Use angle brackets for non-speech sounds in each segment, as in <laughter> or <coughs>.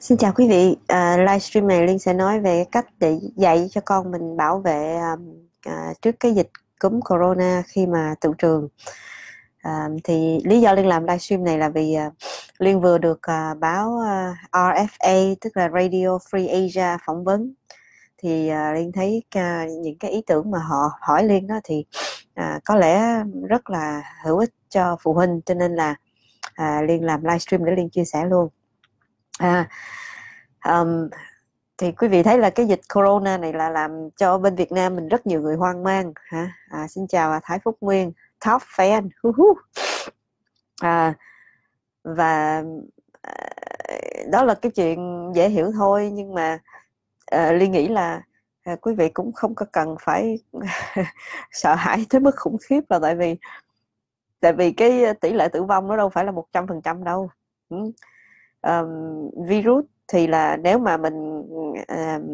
Xin chào quý vị, à, livestream này Liên sẽ nói về cách để dạy cho con mình bảo vệ um, à, trước cái dịch cúm corona khi mà tự trường. À, thì lý do Liên làm livestream này là vì à, Liên vừa được à, báo à, RFA tức là Radio Free Asia phỏng vấn. Thì à, Liên thấy à, những cái ý tưởng mà họ hỏi Liên đó thì à, có lẽ rất là hữu ích cho phụ huynh cho nên là à, Liên làm livestream để Liên chia sẻ luôn à, um, thì quý vị thấy là cái dịch corona này là làm cho bên Việt Nam mình rất nhiều người hoang mang hả à, xin chào à, Thái Phúc Nguyên top fan à, và à, đó là cái chuyện dễ hiểu thôi nhưng mà à, ly nghĩ là à, quý vị cũng không có cần phải <laughs> sợ hãi tới mức khủng khiếp là tại vì tại vì cái à, tỷ lệ tử vong nó đâu phải là một trăm phần trăm đâu ừ um, virus thì là nếu mà mình um,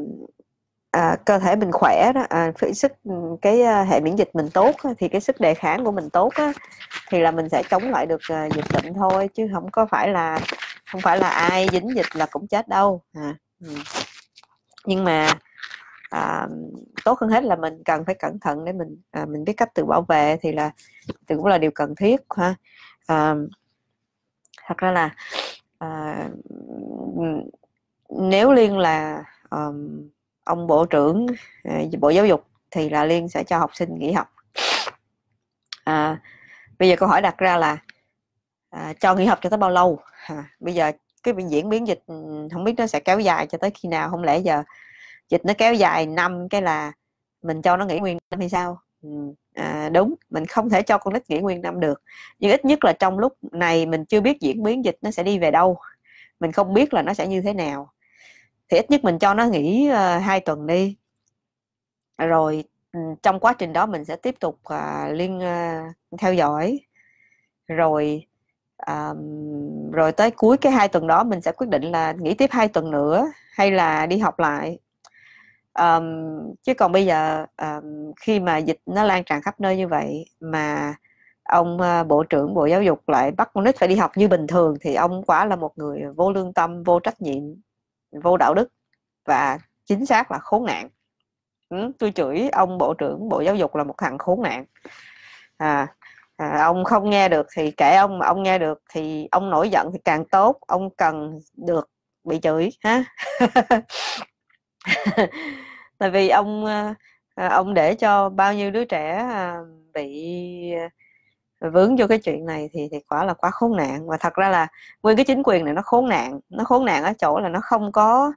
à, cơ thể mình khỏe đó à, sức ừ, cái à, hệ miễn dịch mình tốt thì cái sức đề kháng của mình tốt á, thì là mình sẽ chống lại được à, dịch bệnh thôi chứ không có phải là không phải là ai dính dịch là cũng chết đâu à, ừ. nhưng mà à, tốt hơn hết là mình cần phải cẩn thận để mình à, mình biết cách tự bảo vệ thì là thì cũng là điều cần thiết ha à, thật ra là à, nếu liên là um, ông bộ trưởng à, bộ giáo dục thì là liên sẽ cho học sinh nghỉ học à, bây giờ câu hỏi đặt ra là à, cho nghỉ học cho tới bao lâu à, bây giờ cái diễn biến dịch không biết nó sẽ kéo dài cho tới khi nào không lẽ giờ dịch nó kéo dài năm cái là mình cho nó nghỉ nguyên năm hay sao à, đúng mình không thể cho con nít nghỉ nguyên năm được nhưng ít nhất là trong lúc này mình chưa biết diễn biến dịch nó sẽ đi về đâu mình không biết là nó sẽ như thế nào thì ít nhất mình cho nó nghỉ uh, ờ, 2 tuần đi rồi ừ, trong quá trình đó mình sẽ tiếp tục uh, liên uh, theo dõi rồi um, rồi tới cuối cái hai tuần đó mình sẽ quyết định là nghỉ tiếp hai tuần nữa hay là đi học lại um, chứ còn bây giờ um, khi mà dịch nó lan tràn khắp nơi như vậy mà ông uh, bộ trưởng bộ giáo dục lại bắt con nít phải đi học như bình thường thì ông quả là một người vô lương tâm vô trách nhiệm vô đạo đức và chính xác là khốn nạn ừ, tôi chửi ông bộ trưởng bộ giáo dục là một thằng khốn nạn à, à, ông không nghe được thì kệ ông mà ông nghe được thì ông nổi giận thì càng tốt ông cần được bị chửi ha <laughs> <laughs> tại vì ông ờ, ờ, ông để cho bao nhiêu đứa trẻ ờ, bị vướng vô cái chuyện này thì thì quả là quá khốn nạn và thật ra là nguyên cái chính quyền này nó khốn nạn nó khốn nạn ở chỗ là nó không có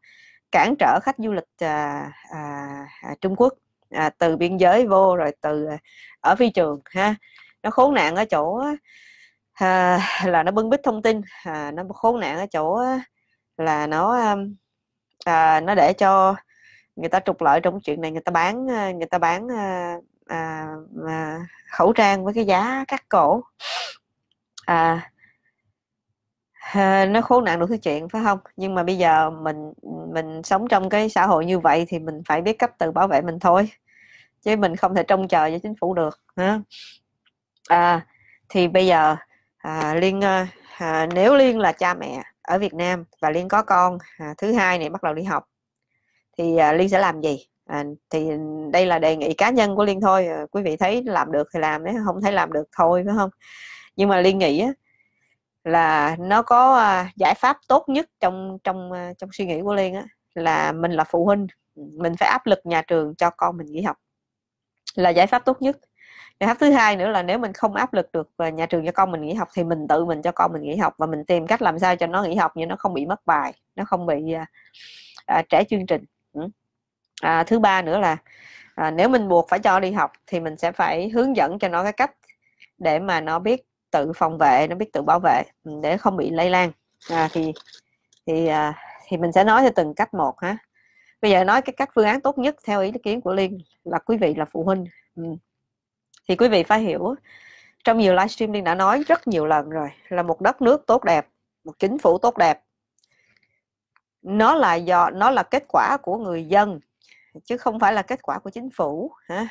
cản trở khách du lịch à, à, à, Trung Quốc à, từ biên giới vô rồi từ ở phi trường ha nó khốn nạn ở chỗ à, <laughs> là nó bưng bít thông tin à, nó khốn nạn ở chỗ là nó à, nó để cho người ta trục lợi trong chuyện này người ta bán ờ, người ta bán ờ, à, à, khẩu trang với cái giá cắt cổ à, nó khốn nạn đủ thứ chuyện phải không nhưng mà bây giờ mình mình sống trong cái xã hội như vậy thì mình phải biết cách tự bảo vệ mình thôi chứ mình không thể trông chờ cho chính phủ được ha à, thì bây giờ à, liên ờ, à, nếu liên là cha mẹ ở Việt Nam và Liên có con à, thứ hai này bắt đầu đi học thì à, Liên sẽ làm gì à, thì đây là đề nghị cá nhân của Liên thôi à, quý vị thấy làm được thì làm đấy không thấy làm được thôi phải không nhưng mà Liên nghĩ á, là nó có à, giải pháp tốt nhất trong trong à, trong suy nghĩ của Liên á, là mình là phụ huynh mình phải áp lực nhà trường cho con mình nghỉ học là giải pháp tốt nhất giải pháp thứ hai nữa là nếu mình không áp lực được nhà trường cho con mình nghỉ học thì mình tự mình cho con mình nghỉ học và mình tìm cách làm sao cho nó nghỉ học nhưng nó không bị mất bài nó không bị à, à trễ chương trình ừ. à, thứ ba nữa là à, nếu mình buộc phải cho đi học thì mình sẽ phải hướng dẫn cho nó cái cách để mà nó biết tự phòng vệ nó biết tự bảo vệ ừ, để không bị lây lan à, thì thì à, thì mình sẽ nói theo từng cách một ha bây giờ nói cái cách phương án tốt nhất theo ý kiến của liên là quý vị là phụ huynh ừ thì quý vị phải hiểu trong nhiều livestream Liên đã nói rất nhiều lần rồi là một đất nước tốt đẹp một chính phủ tốt đẹp nó là do nó là kết quả của người dân chứ không phải là kết quả của chính phủ hả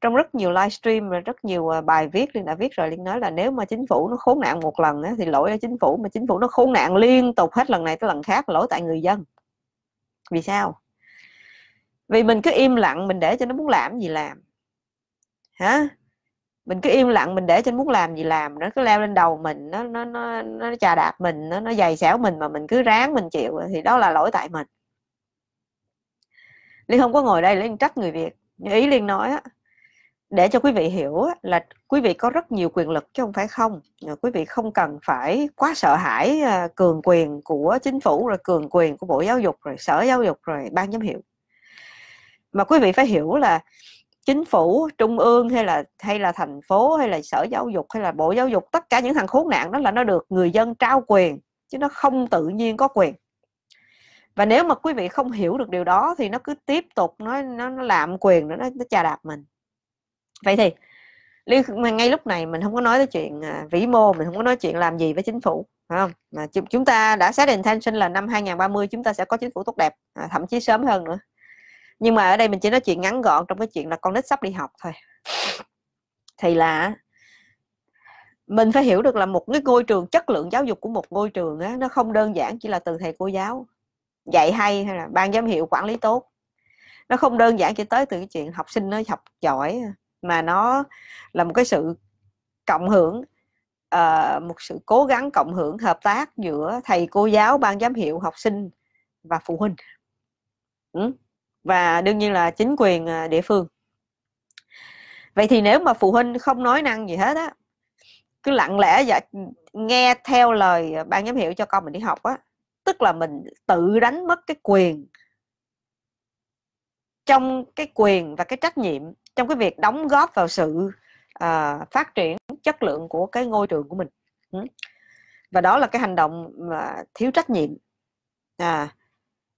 trong rất nhiều livestream và rất nhiều à, bài viết liên đã viết rồi liên nói là nếu mà chính phủ nó khốn nạn một lần thì lỗi ở chính phủ mà chính phủ nó khốn nạn liên tục hết lần này tới lần khác lỗi tại người dân vì sao vì mình cứ im lặng mình để cho nó muốn làm gì làm hả mình cứ im lặng mình để cho muốn làm gì làm nó cứ leo lên đầu mình nó nó nó nó chà đạp mình nó nó dày xẻo mình mà mình cứ ráng mình chịu thì đó là lỗi tại mình liên không có ngồi đây liên trách người việt như ý liên nói á để cho quý vị hiểu là quý vị có rất nhiều quyền lực chứ không phải không quý vị không cần phải quá sợ hãi à, cường quyền của chính phủ rồi cường quyền của bộ giáo dục rồi sở giáo dục rồi ban giám hiệu mà quý vị phải hiểu là chính phủ trung ương hay là hay là thành phố hay là sở giáo dục hay là bộ giáo dục tất cả những thằng khốn nạn đó là nó được người dân trao quyền chứ nó không tự nhiên có quyền và nếu mà quý vị không hiểu được điều đó thì nó cứ tiếp tục nó nó, nó làm quyền nữa nó, nó chà đạp mình vậy thì ngay lúc này mình không có nói tới chuyện à, vĩ mô mình không có nói chuyện làm gì với chính phủ phải không mà chúng ta đã xác định intention là năm 2030 chúng ta sẽ có chính phủ tốt đẹp à, thậm chí sớm hơn nữa nhưng mà ở đây mình chỉ nói chuyện ngắn gọn trong cái chuyện là con nít sắp đi học thôi thì là mình phải hiểu được là một cái ngôi trường chất lượng giáo dục của một ngôi trường á nó không đơn giản chỉ là từ thầy cô giáo dạy hay hay là ban giám hiệu quản lý tốt nó không đơn giản chỉ tới từ cái chuyện học sinh nó học giỏi mà nó là một cái sự cộng hưởng uh, một sự cố gắng cộng hưởng hợp tác giữa thầy cô giáo ban giám hiệu học sinh và phụ huynh ừ? và đương nhiên là chính quyền à, địa phương vậy thì nếu mà phụ huynh không nói năng gì hết á cứ lặng lẽ và dạ, nghe theo lời à, ban giám hiệu cho con mình đi học á tức là mình tự đánh mất cái quyền trong cái quyền và cái trách nhiệm trong cái việc đóng góp vào sự uh, phát triển chất lượng của cái ngôi trường của mình và đó là cái hành động mà thiếu trách nhiệm à,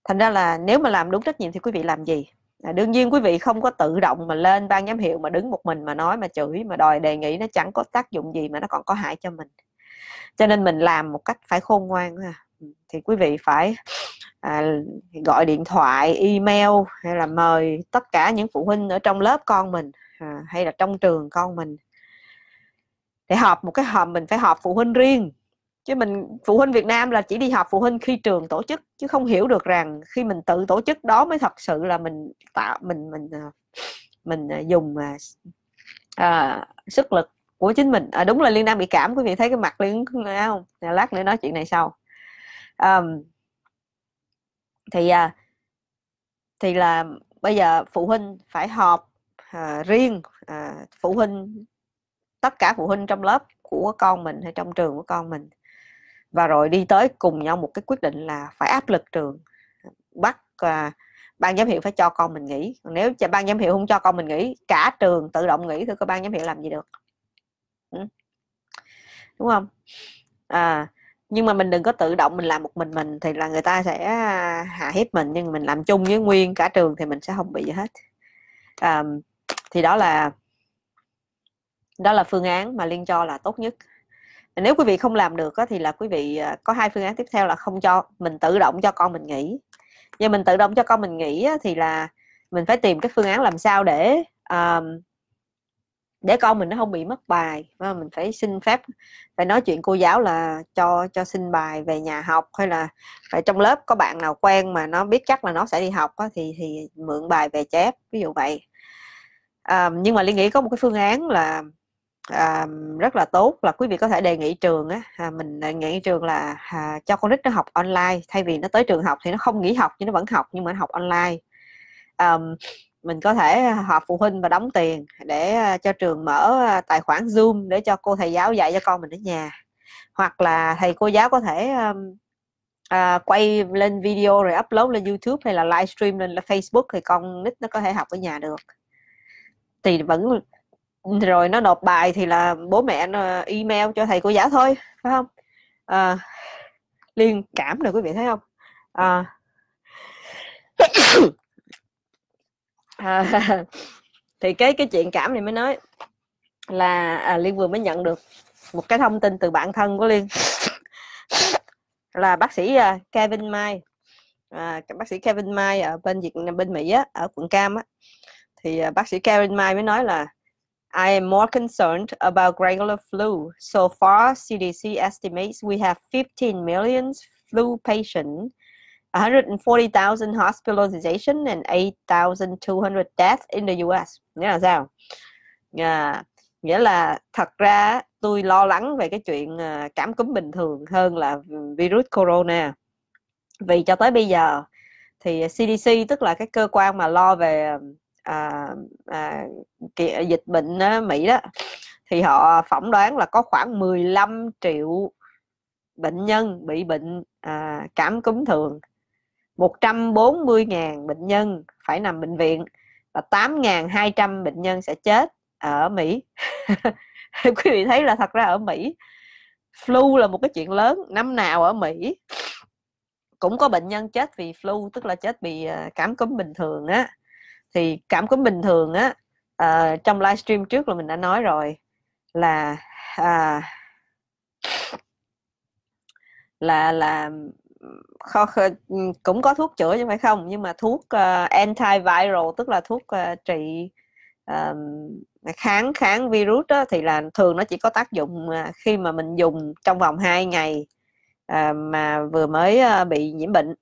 thành ra là nếu mà làm đúng trách nhiệm thì quý vị làm gì à, đương nhiên quý vị không có tự động mà lên ban giám hiệu mà đứng một mình mà nói mà chửi mà đòi đề nghị nó chẳng có tác dụng gì mà nó còn có hại cho mình cho nên mình làm một cách phải khôn ngoan ừ, thì quý vị phải à, gọi điện thoại email hay là mời tất cả những phụ huynh ở trong lớp con mình à, hay là trong trường con mình để họp một cái họp mình phải họp phụ huynh riêng chứ mình phụ huynh Việt Nam là chỉ đi học phụ huynh khi trường tổ chức chứ không hiểu được rằng khi mình tự tổ chức đó mới thật sự là mình tạo mình mình à, mình, à, dùng à, à, sức lực của chính mình à, đúng là liên đang bị cảm quý vị thấy cái mặt liên không lát nữa nói chuyện này sau à, thì à, thì là bây giờ phụ huynh phải họp à, riêng à, phụ huynh tất cả phụ huynh trong lớp của con mình hay trong trường của con mình và rồi đi tới cùng nhau một cái quyết định là phải áp lực trường bắt à, ban giám hiệu phải cho con mình nghỉ nếu ban giám hiệu không cho con mình nghỉ cả trường tự động nghỉ thì có ban giám hiệu làm gì được ừ. đúng không à, nhưng mà mình đừng có tự động mình làm một mình mình thì là người ta sẽ à, hạ hiếp mình nhưng mình làm chung với nguyên cả trường thì mình sẽ không bị gì hết à, thì đó là đó là phương án mà liên cho là tốt nhất nếu quý vị không làm được thì là quý vị à, có hai phương án tiếp theo là không cho mình tự động cho con mình nghỉ giờ mình tự động cho con mình nghỉ thì là mình phải tìm cái phương án làm sao để um, để con mình nó không bị mất bài và mình phải xin phép phải nói chuyện cô giáo là cho cho xin bài về nhà học hay là phải trong lớp có bạn nào quen mà nó biết chắc là nó sẽ đi học thì thì mượn bài về chép ví dụ vậy um, nhưng mà liên nghĩ có một cái phương án là à, rất là tốt là quý vị có thể đề nghị trường á à, mình đề nghị trường là à, cho con nít nó học online thay vì nó tới trường học thì nó không nghỉ học nhưng nó vẫn học nhưng mà nó học online à, mình có thể họp phụ huynh và đóng tiền để à, cho trường mở à, tài khoản zoom để cho cô thầy giáo dạy cho con mình ở nhà hoặc là thầy cô giáo có thể um, à, quay lên video rồi upload lên YouTube hay là livestream lên là Facebook thì con nít nó có thể học ở nhà được thì vẫn rồi nó nộp bài thì là bố mẹ email cho thầy cô giáo thôi phải không à, liên cảm rồi quý vị thấy không à, <coughs> à <laughs> thì cái cái chuyện cảm này mới nói là à, liên vừa mới nhận được một cái thông tin từ bạn thân của liên <coughs> là bác sĩ à, Kevin Mai à, bác sĩ Kevin Mai ở bên Việt bên Mỹ á, ở quận Cam á thì à, bác sĩ Kevin Mai mới nói là I am more concerned about regular flu. So far, CDC estimates we have 15 million flu patients, 140,000 hospitalization, and 8,200 deaths in the US. Nghĩa là sao? À, nghĩa là thật ra tôi lo lắng về cái chuyện ờ, cảm cúm bình thường hơn là virus corona. Vì cho tới bây giờ thì CDC tức là cái cơ quan mà lo về ờ, à, à, kì, à, dịch bệnh á, Mỹ đó thì họ phỏng đoán là có khoảng 15 triệu bệnh nhân bị bệnh à, cảm cúm thường 140.000 bệnh nhân phải nằm bệnh viện và 8.200 bệnh nhân sẽ chết ở Mỹ <laughs> quý vị thấy là thật ra ở Mỹ flu là một cái chuyện lớn năm nào ở Mỹ cũng có bệnh nhân chết vì flu tức là chết vì à, cảm cúm bình thường á thì cảm cúm bình thường á à, trong livestream trước là mình đã nói rồi là à, là là khó, cũng có thuốc chữa chứ phải không nhưng mà thuốc uh, antiviral tức là thuốc uh, trị uh, kháng kháng virus đó, thì là thường nó chỉ có tác dụng uh, khi mà mình dùng trong vòng 2 ngày uh, mà vừa mới uh, bị nhiễm bệnh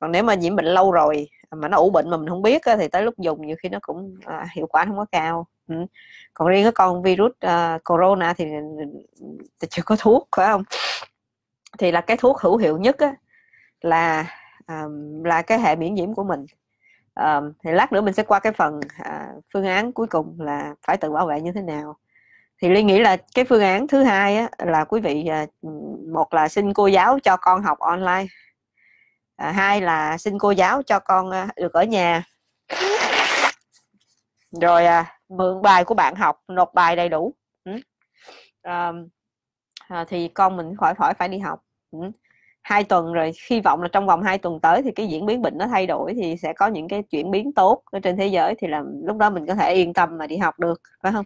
còn nếu mà nhiễm bệnh lâu rồi mà nó ủ bệnh mà mình không biết thì tới lúc dùng nhiều khi nó cũng à, hiệu quả không có cao ừ. còn riêng cái con virus à, corona thì, ừ, thì chưa có thuốc phải không thì là cái thuốc hữu hiệu nhất á, là à, là cái hệ miễn nhiễm của mình à, thì lát nữa mình sẽ qua cái phần à, phương án cuối cùng là phải tự bảo vệ như thế nào thì Ly nghĩ là cái phương án thứ hai á, là quý vị à, một là xin cô giáo cho con học online à, hai là xin cô giáo cho con à, được ở nhà rồi à, mượn bài của bạn học nộp bài đầy đủ ừ. à, à, thì con mình khỏi khỏi phải đi học ừ. hai tuần rồi hy vọng là trong vòng hai tuần tới thì cái diễn biến bệnh nó thay đổi thì sẽ có những cái chuyển biến tốt ở trên thế giới thì là lúc đó mình có thể yên tâm mà đi học được phải không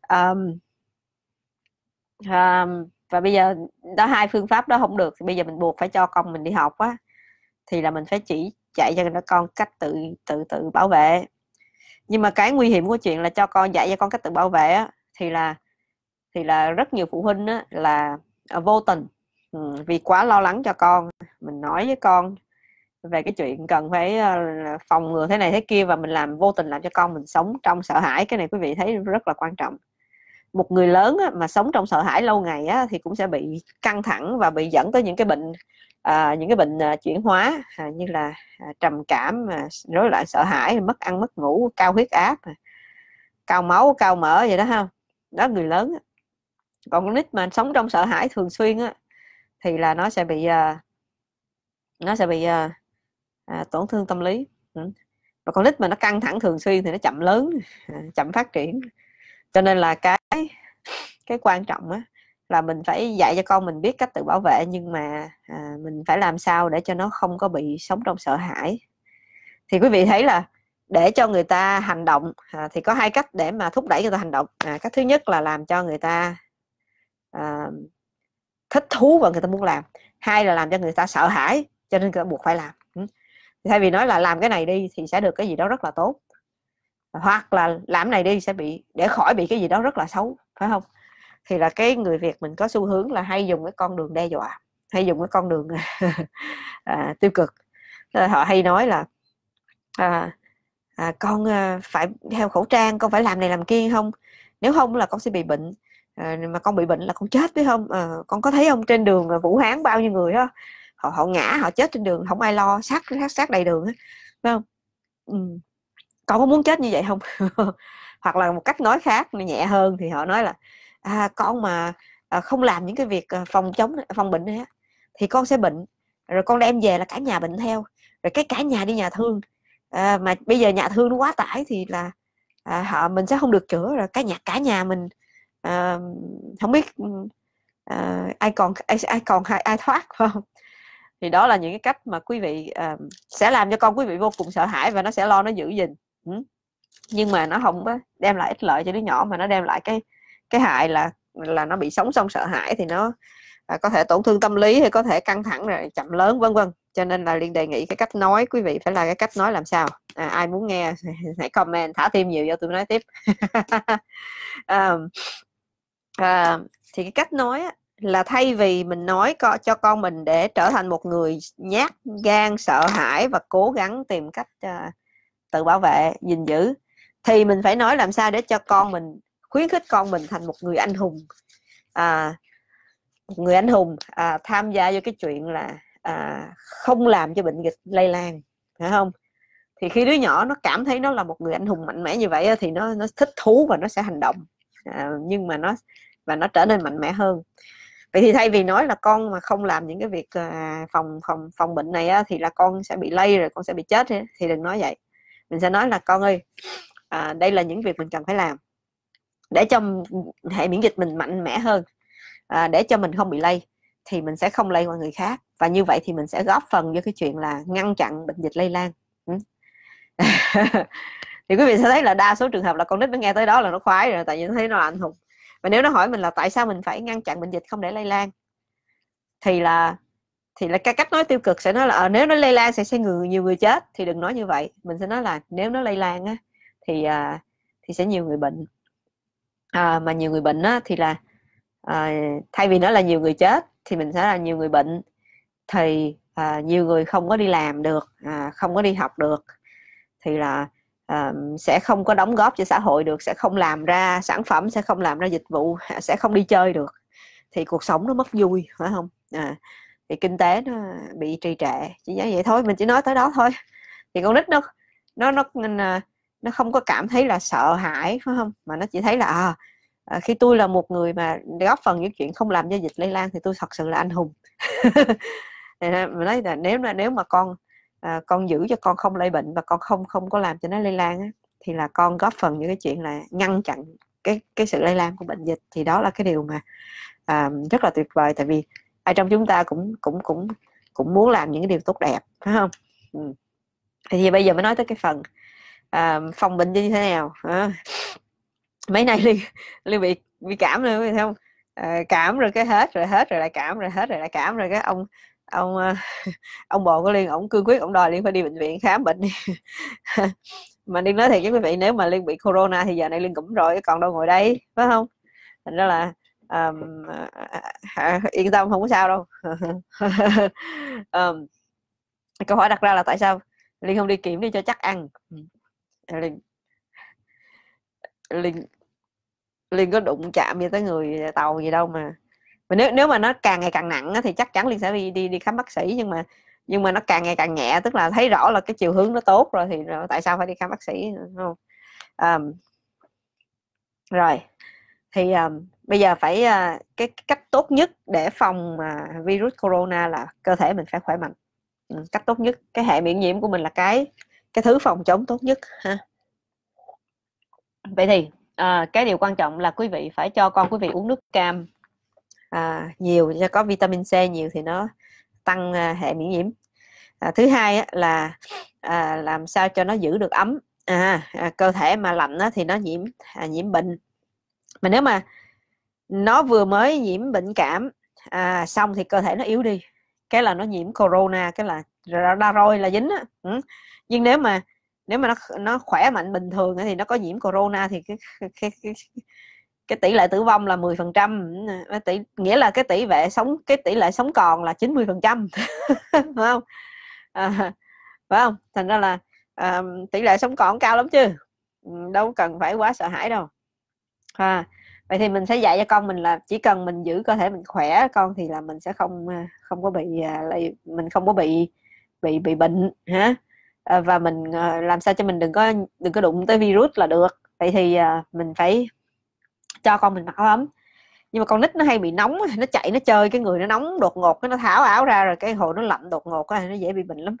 à, à, và bây giờ đó hai phương pháp đó không được thì bây giờ mình buộc phải cho con mình đi học á thì là mình phải chỉ dạy cho con cách tự tự tự bảo vệ nhưng mà cái nguy hiểm của chuyện là cho con dạy cho con cách tự bảo vệ á, thì là thì là rất nhiều phụ huynh á, là à, vô tình ừ, vì quá lo lắng cho con mình nói với con về cái chuyện cần phải ờ, phòng ngừa thế này thế kia và mình làm vô tình làm cho con mình sống trong sợ hãi cái này quý vị thấy rất là quan trọng một người lớn á, mà sống trong sợ hãi lâu ngày á, thì cũng sẽ bị căng thẳng và bị dẫn tới những cái bệnh à, những cái bệnh à, chuyển hóa à, như là à, trầm cảm à, rối loạn sợ hãi mất ăn mất ngủ cao huyết áp à, cao máu cao mỡ vậy đó ha đó người lớn còn con nít mà sống trong sợ hãi thường xuyên á, thì là nó sẽ bị à, nó sẽ bị à, à, tổn thương tâm lý ừ. và con nít mà nó căng thẳng thường xuyên thì nó chậm lớn à, chậm phát triển cho nên là cái cái quan trọng á là mình phải dạy cho con mình biết cách tự bảo vệ nhưng mà à, mình phải làm sao để cho nó không có bị sống trong sợ hãi thì quý vị thấy là để cho người ta hành động à, thì có hai cách để mà thúc đẩy người ta hành động à, cách thứ nhất là làm cho người ta à, thích thú và người ta muốn làm hai là làm cho người ta sợ hãi cho nên người ta buộc phải làm ừ. thay vì nói là làm cái này đi thì sẽ được cái gì đó rất là tốt hoặc là làm này đi sẽ bị để khỏi bị cái gì đó rất là xấu phải không thì là cái người việt mình có xu hướng là hay dùng cái con đường đe dọa hay dùng cái con đường <laughs> à, tiêu cực họ hay nói là à, à, con à, phải theo khẩu trang con phải làm này làm kia không nếu không là con sẽ bị bệnh à, mà con bị bệnh là con chết biết không à, con có thấy không trên đường vũ hán bao nhiêu người đó họ họ ngã họ chết trên đường không ai lo sát sát, sát đầy đường phải không ừ. con có muốn chết như vậy không <laughs> hoặc là một cách nói khác nhẹ hơn thì họ nói là à, con mà à, không làm những cái việc ờ, phòng chống phòng bệnh này á, thì con sẽ bệnh rồi con đem về là cả nhà bệnh theo rồi cái cả nhà đi nhà thương à, mà bây giờ nhà thương nó quá tải thì là à, họ mình sẽ không được chữa rồi cái nhà cả nhà mình à, không biết à, ai còn ai, ai còn ai, ai thoát không thì đó là những cái cách mà quý vị à, sẽ làm cho con quý vị vô cùng sợ hãi và nó sẽ lo nó giữ gìn ừ. nhưng mà nó không có đem lại ích lợi cho đứa nhỏ mà nó đem lại cái cái hại là là nó bị sống xong sợ hãi thì nó à, có thể tổn thương tâm lý hay có thể căng thẳng rồi chậm lớn vân vân cho nên là liên đề nghị cái cách nói quý vị phải là cái cách nói làm sao à, ai muốn nghe <laughs> hãy comment thả thêm nhiều cho tôi nói tiếp à, <laughs> à, thì cái cách nói là thay vì mình nói co, cho con mình để trở thành một người nhát gan sợ hãi và cố gắng tìm cách à, tự bảo vệ gìn giữ thì mình phải nói làm sao để cho con mình khuyến khích con mình thành một người anh hùng à, một người anh hùng à, tham gia vô cái chuyện là à, không làm cho bệnh dịch lây lan phải không thì khi đứa nhỏ nó cảm thấy nó là một người anh hùng mạnh mẽ như vậy thì nó nó thích thú và nó sẽ hành động à, nhưng mà nó và nó trở nên mạnh mẽ hơn vậy thì thay vì nói là con mà không làm những cái việc à, phòng phòng phòng bệnh này á, thì là con sẽ bị lây rồi con sẽ bị chết thì đừng nói vậy mình sẽ nói là con ơi à, đây là những việc mình cần phải làm để cho hệ miễn dịch mình mạnh mẽ hơn à, để cho mình không bị lây thì mình sẽ không lây qua người khác và như vậy thì mình sẽ góp phần cho cái chuyện là ngăn chặn bệnh dịch lây lan ừ. <laughs> thì quý vị sẽ thấy là đa số trường hợp là con nít nó nghe tới đó là nó khoái rồi tại vì nó thấy nó là anh hùng và nếu nó hỏi mình là tại sao mình phải ngăn chặn bệnh dịch không để lây lan thì là thì là cái cách nói tiêu cực sẽ nói là à, nếu nó lây lan sẽ sẽ người nhiều người chết thì đừng nói như vậy mình sẽ nói là nếu nó lây lan á thì à, thì sẽ nhiều người bệnh à, mà nhiều người bệnh á, thì là à, thay vì nó là nhiều người chết thì mình sẽ là nhiều người bệnh thì à, nhiều người không có đi làm được à, không có đi học được thì là à, sẽ không có đóng góp cho xã hội được sẽ không làm ra sản phẩm sẽ không làm ra dịch vụ <laughs> sẽ không đi chơi được thì cuộc sống nó mất vui phải không à, thì kinh tế nó bị trì trệ chỉ nói vậy thôi mình chỉ nói tới đó thôi thì con nít nó nó nó, nó à, nó không có cảm thấy là sợ hãi phải không mà nó chỉ thấy là à, à khi tôi là một người mà góp phần những chuyện không làm cho dịch lây lan thì tôi thật sự là anh hùng <laughs> mình nói là nếu mà nếu mà con à, con giữ cho con không lây bệnh và con không không có làm cho nó lây lan á, thì là con góp phần những cái chuyện là ngăn chặn cái cái sự lây lan của bệnh dịch thì đó là cái điều mà à, rất là tuyệt vời tại vì ai trong chúng ta cũng cũng cũng cũng muốn làm những cái điều tốt đẹp phải không ừ. thì bây giờ mới nói tới cái phần à, phòng bệnh như thế nào à, mấy nay liên liên bị bị cảm nữa phải không à, cảm rồi cái hết rồi hết rồi lại cảm rồi hết rồi lại cảm rồi cái ông ông à, <laughs> ông bồ của liên ổng cương quyết ổng đòi liên phải đi bệnh viện khám bệnh đi <laughs> mà liên nói thiệt với quý vị nếu mà liên bị corona thì giờ này liên cũng rồi còn đâu ngồi đây phải không thành ra là um, yên tâm không có sao đâu um, <laughs> câu hỏi đặt ra là tại sao liên không đi kiểm đi cho chắc ăn linh linh liên có đụng chạm gì tới người tàu gì đâu mà mà nếu nếu mà nó càng ngày càng nặng thì chắc chắn liên sẽ đi đi đi khám bác sĩ nhưng mà nhưng mà nó càng ngày càng nhẹ tức là thấy rõ là cái chiều hướng nó tốt rồi thì rồi, tại sao phải đi khám bác sĩ không um, rồi thì um, bây giờ phải uh, cái, cách tốt nhất để phòng uh, virus corona là cơ thể mình phải khỏe mạnh ừ, cách tốt nhất cái hệ miễn nhiễm của mình là cái cái thứ phòng chống tốt nhất ha vậy thì à, cái điều quan trọng là quý vị phải cho con quý vị uống nước cam à, nhiều cho có vitamin C nhiều thì nó tăng à, hệ miễn nhiễm à, thứ hai á, là à, làm sao cho nó giữ được ấm à, à, cơ thể mà lạnh á, thì nó nhiễm à, nhiễm bệnh mà nếu mà nó vừa mới nhiễm bệnh cảm à, xong thì cơ thể nó yếu đi cái là nó nhiễm corona cái là ra rồi là dính á ừ nhưng nếu mà nếu mà nó nó khỏe mạnh bình thường thì nó có nhiễm corona thì cái cái, cái, cái, tỷ lệ tử vong là 10 phần trăm nghĩa là cái tỷ lệ sống cái tỷ lệ sống còn là 90 phần trăm <laughs> phải không à, phải không thành ra là à, tỷ lệ sống còn cao lắm chứ ừ, đâu cần phải quá sợ hãi đâu à, vậy thì mình sẽ dạy cho con mình là chỉ cần mình giữ cơ thể mình khỏe con thì là mình sẽ không à, không có bị à, mình không có bị bị bị bệnh hả Ờ, và mình ờ, làm sao cho mình đừng có đừng có đụng tới virus là được vậy thì ờ, mình phải cho con mình mặc áo ấm nhưng mà con nít nó hay bị nóng nó chạy nó chơi cái người nó nóng đột ngột nó tháo áo ra rồi cái hồi nó lạnh đột ngột nó dễ bị bệnh lắm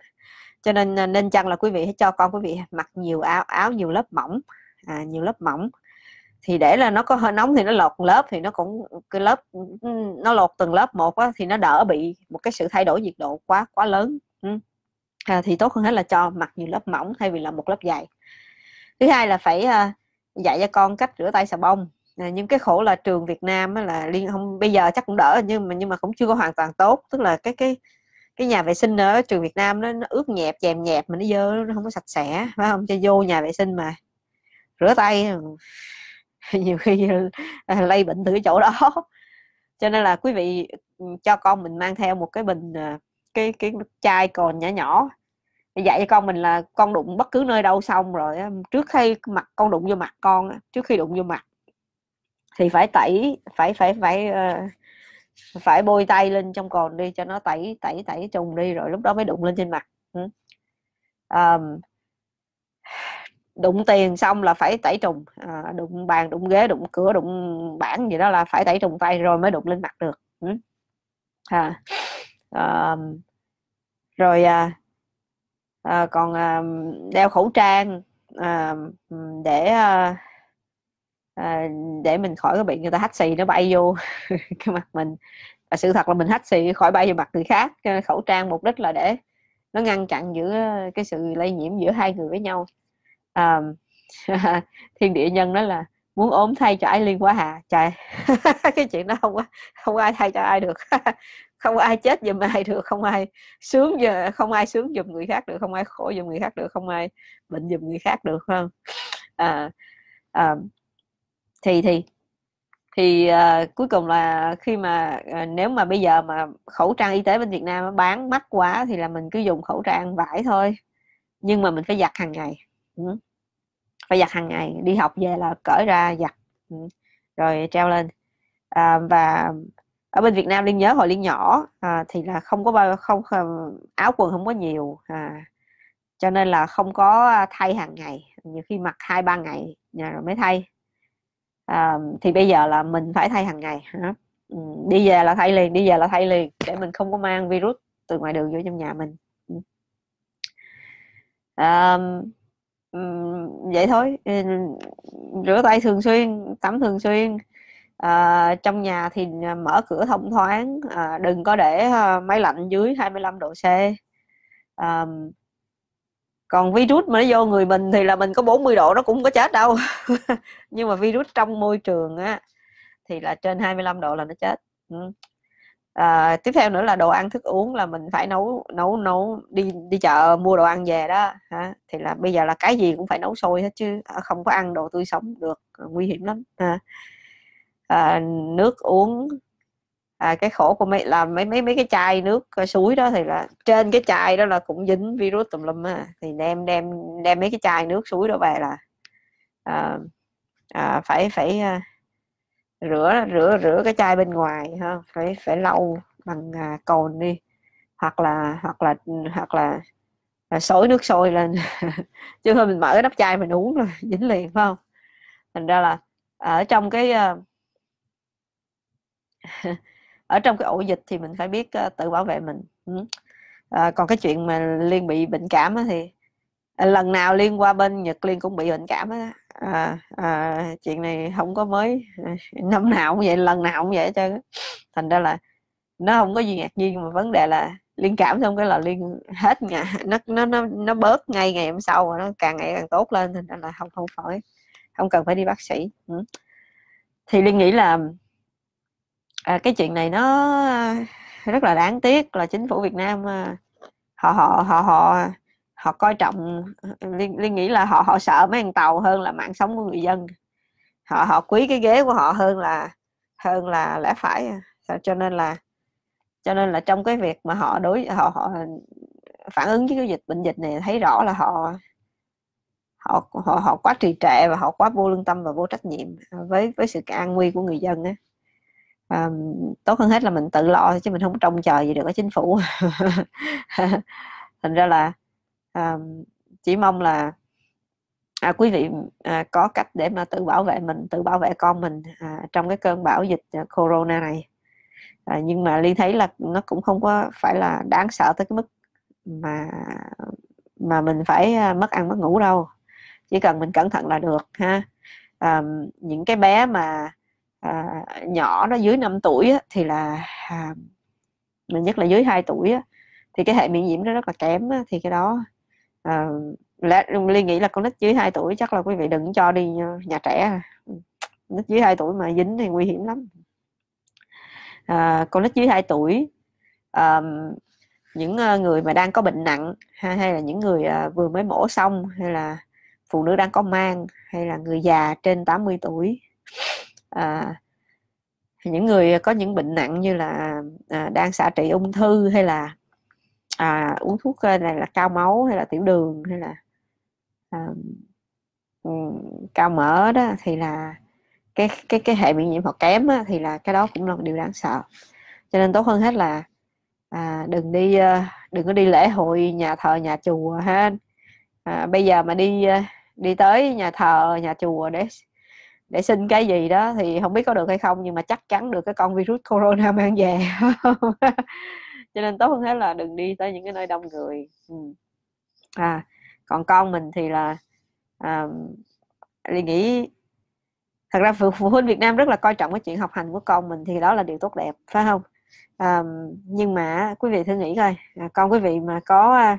cho nên nên chăng là quý vị hãy cho con quý vị mặc nhiều áo áo nhiều lớp mỏng à, nhiều lớp mỏng thì để là nó có hơi nóng thì nó lột lớp thì nó cũng cái lớp nó lột từng lớp một á, thì nó đỡ bị một cái sự thay đổi nhiệt độ quá quá lớn ừ à, thì tốt hơn hết là cho mặc nhiều lớp mỏng thay vì là một lớp dày thứ hai là phải à, dạy cho con cách rửa tay xà bông à, nhưng cái khổ là trường Việt Nam là liên không bây giờ chắc cũng đỡ nhưng mà nhưng mà cũng chưa có hoàn toàn tốt tức là cái cái cái nhà vệ sinh ở trường Việt Nam nó, nó ướt nhẹp chèm nhẹp mà nó dơ nó không có sạch sẽ phải không cho vô nhà vệ sinh mà rửa tay <laughs> nhiều khi à, lây bệnh từ cái chỗ đó <laughs> cho nên là quý vị ừ, cho con mình mang theo một cái bình à, cái cái chai còn nhỏ nhỏ dạy cho con mình là con đụng bất cứ nơi đâu xong rồi trước khi mặt con đụng vô mặt con trước khi đụng vô mặt thì phải tẩy phải phải phải uh, phải bôi tay lên trong còn đi cho nó tẩy tẩy tẩy trùng đi rồi lúc đó mới đụng lên trên mặt um, đụng tiền xong là phải tẩy trùng à, đụng bàn đụng ghế đụng cửa đụng bảng gì đó là phải tẩy trùng tay rồi mới đụng lên mặt được um. à à, rồi à, à, còn à, đeo khẩu trang à, để à, à, để mình khỏi có bị người ta hắt xì nó bay vô <laughs> cái mặt mình và sự thật là mình hắt xì khỏi bay vào mặt người khác khẩu trang mục đích là để nó ngăn chặn giữa cái sự lây nhiễm giữa hai người với nhau à, <laughs> thiên địa nhân đó là muốn ốm thay cho ai liên quá hà trời <laughs> cái chuyện đó không không ai thay cho ai được <laughs> không ai chết giùm ai được không ai sướng giờ không ai sướng giùm người khác được không ai khổ giùm người khác được không ai bệnh giùm người khác được không à, à, thì thì thì à, cuối cùng là khi mà à, nếu mà bây giờ mà khẩu trang y tế bên Việt Nam bán mắc quá thì là mình cứ dùng khẩu trang vải thôi nhưng mà mình phải giặt hàng ngày ừ phải giặt hàng ngày đi học về là cởi ra giặt ừ, rồi treo lên à, và ở bên Việt Nam liên nhớ hồi liên nhỏ à, thì là không có bao không áo quần không có nhiều à, cho nên là không có thay hàng ngày nhiều khi mặc hai ba ngày rồi mới thay à, thì bây giờ là mình phải thay hàng ngày hả ừ, đi về là thay liền đi về là thay liền để mình không có mang virus từ ngoài đường vô trong nhà mình à, Ừ, vậy thôi, ừ, rửa tay thường xuyên, tắm thường xuyên, ờ, trong nhà thì, à, mở cửa thông thoáng, à, đừng có để, à, máy lạnh dưới 25°C. Ờm. Còn virus mà nó vô người mình thì là mình có 40độ nó cũng có chết đâu, <laughs> nhưng mà virus trong môi trường á, thì là trên 25 độ là nó chết, ừ à, tiếp theo nữa là đồ ăn thức uống là mình phải nấu nấu nấu đi đi chợ mua đồ ăn về đó hả thì là bây giờ là cái gì cũng phải nấu sôi hết chứ à, không có ăn đồ tươi sống được à, nguy hiểm lắm à, à, nước uống à, cái khổ của mấy là mấy mấy mấy cái chai nước à, suối đó thì là trên cái chai đó là cũng dính virus tùm lum à. thì đem đem đem mấy cái chai nước suối đó về là à, à, phải phải à, rửa rửa rửa cái chai bên ngoài ha phải phải lau bằng à, cồn đi hoặc là hoặc là hoặc là, là sối nước sôi lên <laughs> chứ thôi mình mở cái nắp chai mình uống là dính liền phải không thành ra là ở trong cái à, <laughs> ở trong cái ổ dịch thì mình phải biết à, tự bảo vệ mình ừ. à, còn cái chuyện mà liên bị bệnh cảm thì lần nào liên qua bên nhật liên cũng bị bệnh cảm đó à, à, chuyện này không có mới à, năm nào cũng vậy lần nào cũng vậy chứ thành ra là nó không có gì ngạc nhiên mà vấn đề là liên cảm xong cái là liên hết nhà nó nó nó nó bớt ngay ngày hôm sau và nó càng ngày càng tốt lên thành ra là không không phải không cần phải đi bác sĩ ừ. thì liên nghĩ là à, cái chuyện này nó rất là đáng tiếc là chính phủ Việt Nam à, họ họ họ họ họ coi trọng liên, liên nghĩ là họ họ sợ mấy thằng tàu hơn là mạng sống của người dân họ họ quý cái ghế của họ hơn là hơn là lẽ phải cho nên là cho nên là trong cái việc mà họ đối họ họ phản ứng với cái dịch bệnh dịch này thấy rõ là họ họ họ, họ quá trì trệ và họ quá vô lương tâm và vô trách nhiệm với với sự an nguy của người dân á à, tốt hơn hết là mình tự lo chứ mình không trông chờ gì được ở chính phủ <laughs> thành ra là à, chỉ mong là à, quý vị à, có cách để mà tự bảo vệ mình tự bảo vệ con mình à, trong cái cơn bão dịch à, corona này à, nhưng mà ly thấy là nó cũng không có phải là đáng sợ tới cái mức mà mà mình phải à, mất ăn mất ngủ đâu chỉ cần mình cẩn thận là được ha à, những cái bé mà à, nhỏ nó dưới 5 tuổi á, thì là à, nhất là dưới 2 tuổi á, thì cái hệ miễn nhiễm nó rất là kém á, thì cái đó à, Ly nghĩ là con nít dưới 2 tuổi chắc là quý vị đừng cho đi ờ, nhà trẻ ừ, nít dưới 2 tuổi mà dính thì nguy hiểm lắm à, con nít dưới 2 tuổi à, những người mà đang có bệnh nặng hay, hay là những người vừa mới mổ xong hay là phụ nữ đang có mang hay là người già trên 80 tuổi à, những người có những bệnh nặng như là à, đang xạ trị ung thư hay là à, uống thuốc này là cao máu hay là tiểu đường hay là à, ừ, cao mỡ đó thì là cái cái cái hệ miễn nhiễm họ kém á, thì là cái đó cũng là một điều đáng sợ cho nên tốt hơn hết là à, đừng đi đừng có đi lễ hội nhà thờ nhà chùa ha à, bây giờ mà đi đi tới nhà thờ nhà chùa để để xin cái gì đó thì không biết có được hay không nhưng mà chắc chắn được cái con virus corona mang về <laughs> cho nên tốt hơn hết là đừng đi tới những cái nơi đông người ừ. à còn con mình thì là à, Ly nghĩ thật ra phụ, phụ huynh Việt Nam rất là coi trọng cái chuyện học hành của con mình thì đó là điều tốt đẹp phải không à, nhưng mà quý vị thử nghĩ coi à, con quý vị mà có à,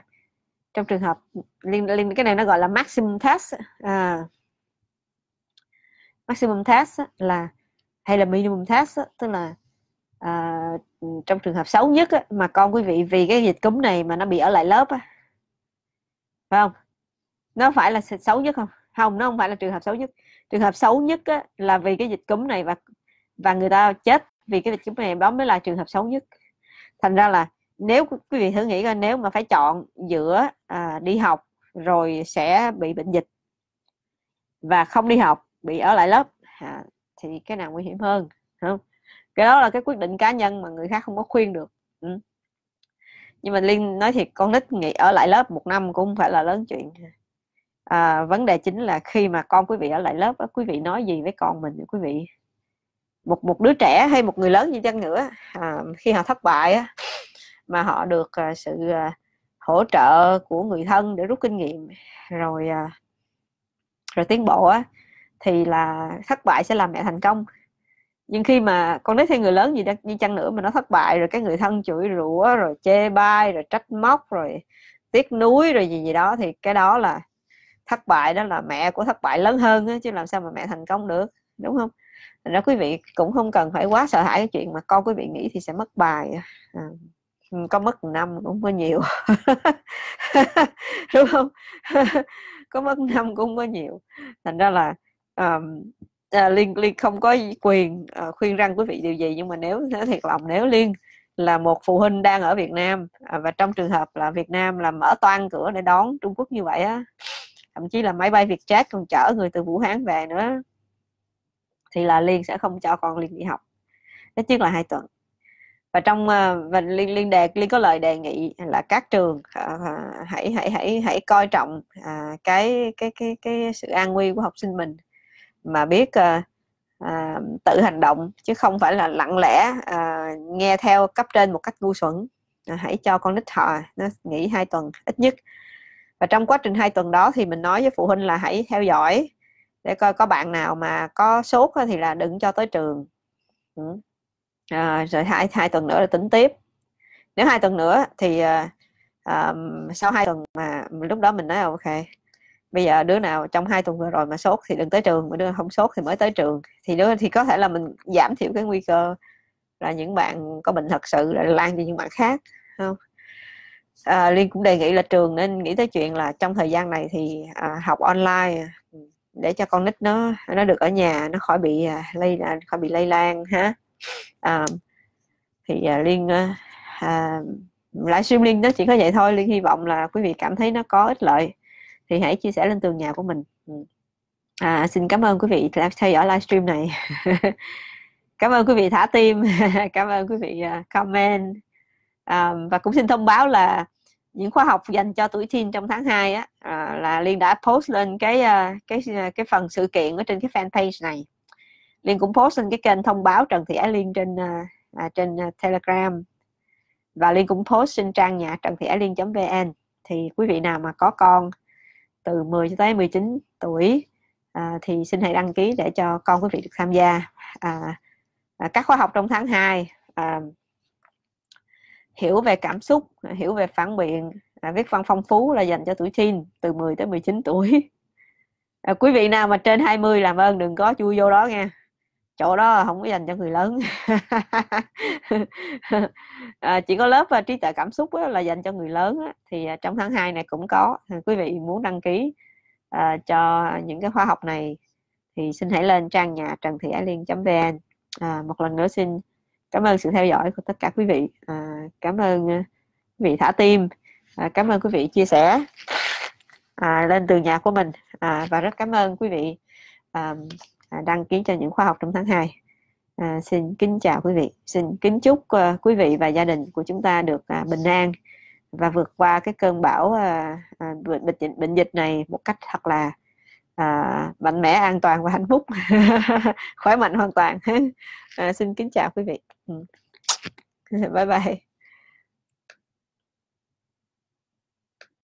trong trường hợp liên liên cái này nó gọi là maximum test à, maximum test là hay là minimum test tức là à, trong trường hợp xấu nhất á, mà con quý vị vì cái dịch cúm này mà nó bị ở lại lớp á, phải không nó phải là xấu nhất không không nó không phải là trường hợp xấu nhất trường hợp xấu nhất á, là vì cái dịch cúm này và và người ta chết vì cái dịch cúm này đó mới là trường hợp xấu nhất thành ra là nếu quý vị thử nghĩ coi nếu mà phải chọn giữa à, đi học rồi sẽ bị bệnh dịch và không đi học bị ở lại lớp à, thì cái nào nguy hiểm hơn không cái đó là cái quyết định cá nhân mà người khác không có khuyên được ừ. nhưng mà liên nói thiệt con nít nghỉ ở lại lớp một năm cũng không phải là lớn chuyện à, vấn đề chính là khi mà con quý vị ở lại lớp quý vị nói gì với con mình quý vị một một đứa trẻ hay một người lớn gì chăng nữa à, khi họ thất bại á, mà họ được à, sự à, hỗ trợ của người thân để rút kinh nghiệm rồi à, rồi tiến bộ á, thì là thất bại sẽ làm mẹ thành công nhưng khi mà con nói theo người lớn gì đi chăng nữa mà nó thất bại rồi cái người thân chửi rủa rồi chê bai rồi trách móc rồi tiếc nuối rồi gì gì đó thì cái đó là thất bại đó là mẹ của thất bại lớn hơn á, chứ làm sao mà mẹ thành công được đúng không thành ra quý vị cũng không cần phải quá sợ hãi cái chuyện mà con quý vị nghĩ thì sẽ mất bài à, có mất năm cũng có nhiều đúng không có mất năm cũng <laughs> <laughs> có nhiều thành ra là um, à, liên liên không có quyền à, khuyên răng quý vị điều gì nhưng mà nếu thiệt lòng nếu liên là một phụ huynh đang ở Việt Nam à, và trong trường hợp là Việt Nam là mở toan cửa để đón Trung Quốc như vậy á thậm chí là máy bay Vietjet còn chở người từ Vũ Hán về nữa thì là liên sẽ không cho con liên đi học ít nhất là hai tuần và trong à, và liên liên đề liên có lời đề nghị là các trường à, à, hãy hãy hãy hãy coi trọng à, cái cái cái cái sự an nguy của học sinh mình mà biết uh, uh, tự hành động chứ không phải là lặng lẽ uh, nghe theo cấp trên một cách ngu xuẩn uh, hãy cho con nít họ nó nghỉ hai tuần ít nhất và trong quá trình hai tuần đó thì mình nói với phụ huynh là hãy theo dõi để coi có bạn nào mà có sốt thì là đừng cho tới trường ừ. Ờ, rồi hai hai tuần nữa là tính tiếp nếu hai tuần nữa thì uh, um, sau hai tuần mà lúc đó mình nói ok bây giờ đứa nào trong hai tuần vừa rồi mà sốt thì đừng tới trường mà đứa không sốt thì mới tới trường thì đứa thì có thể là mình giảm thiểu cái nguy cơ là những bạn có bệnh thật sự là lan cho những bạn khác không à, liên cũng đề nghị là trường nên nghĩ tới chuyện là trong thời gian này thì à, học online à, để cho con nít nó nó được ở nhà nó khỏi bị à, lây à, khỏi bị lây lan ha à, thì à, liên à, à, livestream liên nó chỉ có vậy thôi liên hy vọng là quý vị cảm thấy nó có ích lợi thì hãy chia sẻ lên tường nhà của mình ừ. à, xin cảm ơn quý vị đã theo dõi livestream này <laughs> cảm ơn quý vị thả tim <laughs> cảm ơn quý vị à, comment à, và cũng xin thông báo là những khóa học dành cho tuổi teen trong tháng 2 á à, là liên đã post lên cái à, cái cái phần sự kiện ở trên cái fanpage này liên cũng post lên cái kênh thông báo trần thị ái liên trên à, trên telegram và liên cũng post trên trang nhà trần thị ái liên vn thì quý vị nào mà có con từ 10 tới 19 tuổi à, thì xin hãy đăng ký để cho con quý vị được tham gia à, à, các khóa học trong tháng 2 à, hiểu về cảm xúc hiểu về phản biện à, viết văn phong phú là dành cho tuổi teen từ 10 tới 19 tuổi à, quý vị nào mà trên 20 làm ơn đừng có chui vô đó nha chỗ đó không có dành cho người lớn <laughs> à, chỉ có lớp à, trí tuệ cảm xúc là dành cho người lớn á. thì à, trong tháng 2 này cũng có à, quý vị muốn đăng ký uh, cho những cái khóa học này thì xin hãy lên trang nhà trần thị ái liên vn à, một lần nữa xin cảm ơn sự theo dõi của tất cả quý vị à, cảm ơn quý vị thả tim à, cảm ơn quý vị chia sẻ à, lên từ nhà của mình à, và rất cảm ơn quý vị à, À, đăng ký cho những khóa học trong tháng 2 à, xin kính chào quý vị xin kính chúc uh, quý vị và gia đình của chúng ta được uh, bình an và vượt qua cái cơn bão uh, uh, bệnh dịch bệnh dịch này một cách thật là uh, mạnh mẽ an toàn và hạnh phúc <laughs> khỏe mạnh hoàn toàn uh, <laughs> xin kính chào quý vị ừ. <laughs> bye bye